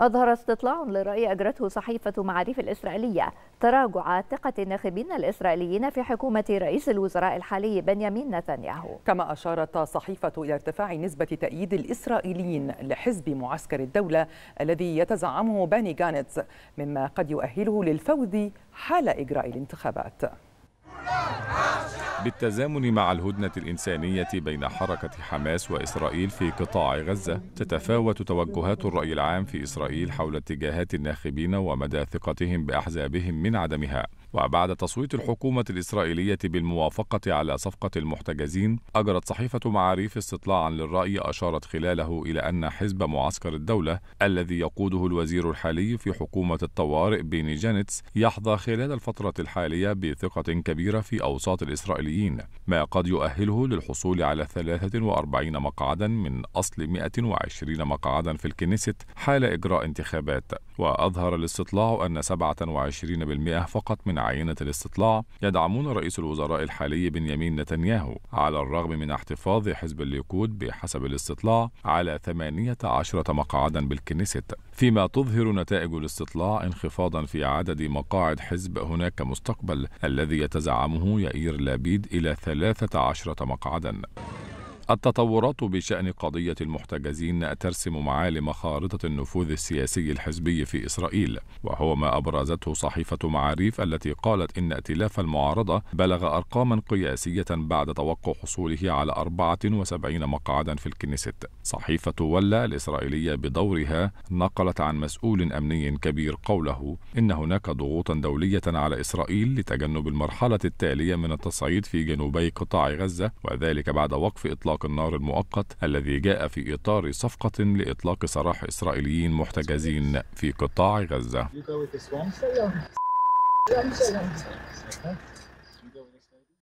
أظهر استطلاع لرأي أجرته صحيفة معاريف الإسرائيلية تراجع ثقة الناخبين الإسرائيليين في حكومة رئيس الوزراء الحالي بنيامين نتنياهو كما أشارت صحيفة إلى ارتفاع نسبة تأييد الإسرائيليين لحزب معسكر الدولة الذي يتزعمه باني جانتز مما قد يؤهله للفوز حال إجراء الانتخابات بالتزامن مع الهدنة الإنسانية بين حركة حماس وإسرائيل في قطاع غزة تتفاوت توجهات الرأي العام في إسرائيل حول اتجاهات الناخبين ومدى ثقتهم بأحزابهم من عدمها وبعد تصويت الحكومة الإسرائيلية بالموافقة على صفقة المحتجزين أجرت صحيفة معاريف استطلاعا للرأي أشارت خلاله إلى أن حزب معسكر الدولة الذي يقوده الوزير الحالي في حكومة الطوارئ بيني جانيتس يحظى خلال الفترة الحالية بثقة كبيرة في أوساط الإسرائيليين ما قد يؤهله للحصول على 43 مقعدا من أصل 120 مقعدا في الكنيست حال إجراء انتخابات وأظهر الاستطلاع أن 27% فقط من عينة الاستطلاع يدعمون رئيس الوزراء الحالي بنيامين نتنياهو على الرغم من احتفاظ حزب الليكود بحسب الاستطلاع على 18 مقعدا بالكنيست فيما تظهر نتائج الاستطلاع انخفاضا في عدد مقاعد حزب هناك مستقبل الذي يتزعمه يائير لابيد إلى 13 مقعدا التطورات بشأن قضية المحتجزين ترسم معالم خارطة النفوذ السياسي الحزبي في إسرائيل وهو ما أبرزته صحيفة معاريف التي قالت إن ائتلاف المعارضة بلغ أرقاما قياسية بعد توقع حصوله على 74 مقعدا في الكنيست صحيفة ولا الإسرائيلية بدورها نقلت عن مسؤول أمني كبير قوله إن هناك ضغوطا دولية على إسرائيل لتجنب المرحلة التالية من التصعيد في جنوبي قطاع غزة وذلك بعد وقف إطلاق إطلاق النار المؤقت الذي جاء في إطار صفقة لإطلاق سراح إسرائيليين محتجزين في قطاع غزة.